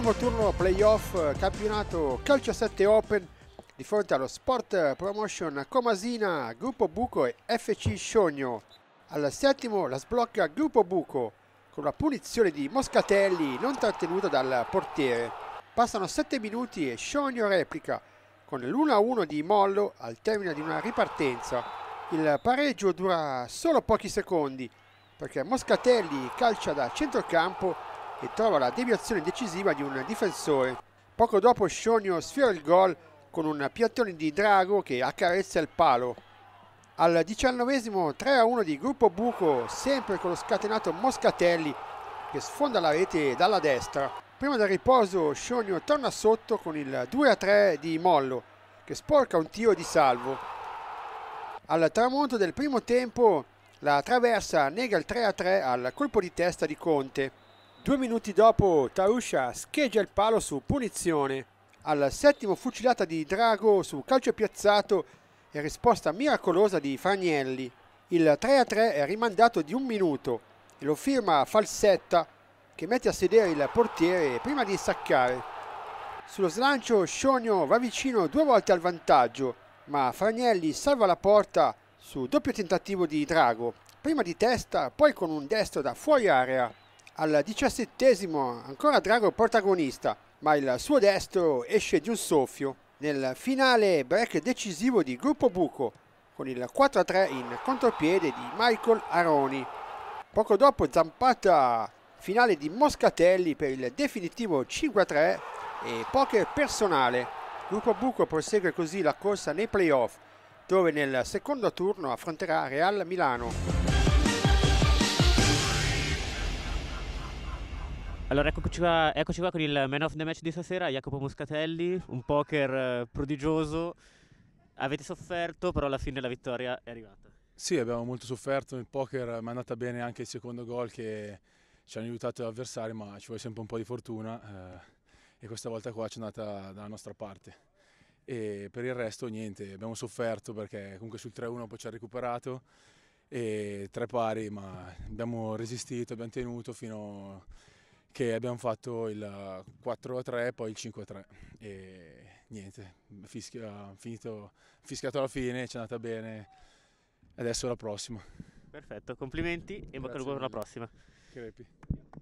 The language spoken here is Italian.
primo turno playoff eh, campionato Calcio 7 Open di fronte allo Sport Promotion Comasina, Gruppo Buco e FC Sciogno. Al settimo la sblocca Gruppo Buco con la punizione di Moscatelli non trattenuta dal portiere. Passano 7 minuti e Sciogno replica con l'1-1 di Mollo al termine di una ripartenza. Il pareggio dura solo pochi secondi perché Moscatelli calcia da centrocampo e trova la deviazione decisiva di un difensore. Poco dopo Scionio sfiora il gol con un piattone di Drago che accarezza il palo. Al diciannovesimo 3-1 di Gruppo Buco, sempre con lo scatenato Moscatelli che sfonda la rete dalla destra. Prima del riposo Scionio torna sotto con il 2-3 di Mollo che sporca un tiro di salvo. Al tramonto del primo tempo la traversa nega il 3-3 al colpo di testa di Conte. Due minuti dopo Tarusha scheggia il palo su punizione. Al settimo fucilata di Drago su calcio piazzato e risposta miracolosa di Fragnelli. Il 3-3 è rimandato di un minuto e lo firma Falsetta che mette a sedere il portiere prima di saccare. Sullo slancio Scionio va vicino due volte al vantaggio ma Fragnelli salva la porta su doppio tentativo di Drago, prima di testa poi con un destro da fuori area al diciassettesimo ancora Drago protagonista, ma il suo destro esce di un soffio nel finale break decisivo di gruppo buco con il 4-3 in contropiede di Michael Aroni. Poco dopo zampata finale di Moscatelli per il definitivo 5-3 e poker personale. Gruppo Buco prosegue così la corsa nei playoff dove nel secondo turno affronterà Real Milano. Allora eccoci qua, eccoci qua, con il man of the match di stasera, Jacopo Muscatelli, un poker eh, prodigioso. Avete sofferto, però alla fine la vittoria è arrivata. Sì, abbiamo molto sofferto nel poker, ma è andata bene anche il secondo gol che ci hanno aiutato gli avversari, ma ci vuole sempre un po' di fortuna eh, e questa volta qua ci è andata dalla nostra parte. E per il resto niente, abbiamo sofferto perché comunque sul 3-1 poi ci ha recuperato e tre pari, ma abbiamo resistito, abbiamo tenuto fino a che abbiamo fatto il 4-3 poi il 5-3 e niente, fischia, finito, fischiato alla fine, ci è andata bene, adesso la prossima. Perfetto, complimenti e bocca al lupo per la prossima. Crepi.